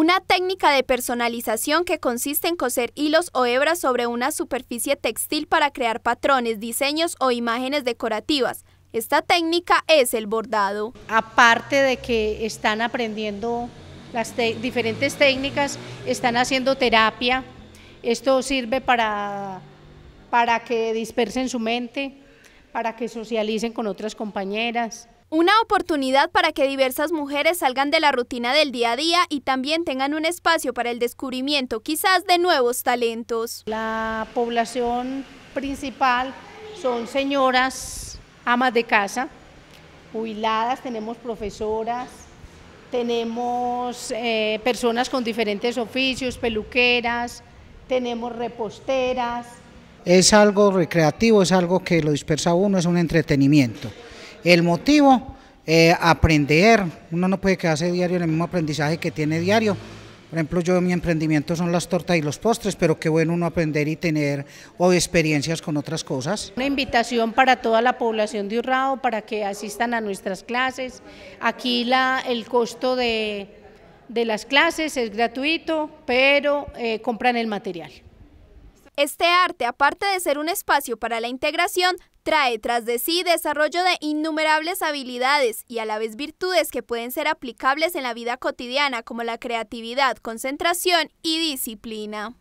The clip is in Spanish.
Una técnica de personalización que consiste en coser hilos o hebras sobre una superficie textil para crear patrones, diseños o imágenes decorativas. Esta técnica es el bordado. Aparte de que están aprendiendo las diferentes técnicas, están haciendo terapia. Esto sirve para, para que dispersen su mente, para que socialicen con otras compañeras. Una oportunidad para que diversas mujeres salgan de la rutina del día a día y también tengan un espacio para el descubrimiento quizás de nuevos talentos. La población principal son señoras amas de casa, jubiladas, tenemos profesoras, tenemos eh, personas con diferentes oficios, peluqueras, tenemos reposteras. Es algo recreativo, es algo que lo dispersa uno, es un entretenimiento. El motivo, eh, aprender. Uno no puede quedarse diario en el mismo aprendizaje que tiene diario. Por ejemplo, yo mi emprendimiento son las tortas y los postres, pero qué bueno uno aprender y tener o experiencias con otras cosas. Una invitación para toda la población de Urrao para que asistan a nuestras clases. Aquí la, el costo de, las clases es gratuito, pero eh, compran el material. Este arte, aparte de ser un espacio para la integración, trae tras de sí desarrollo de innumerables habilidades y a la vez virtudes que pueden ser aplicables en la vida cotidiana como la creatividad, concentración y disciplina.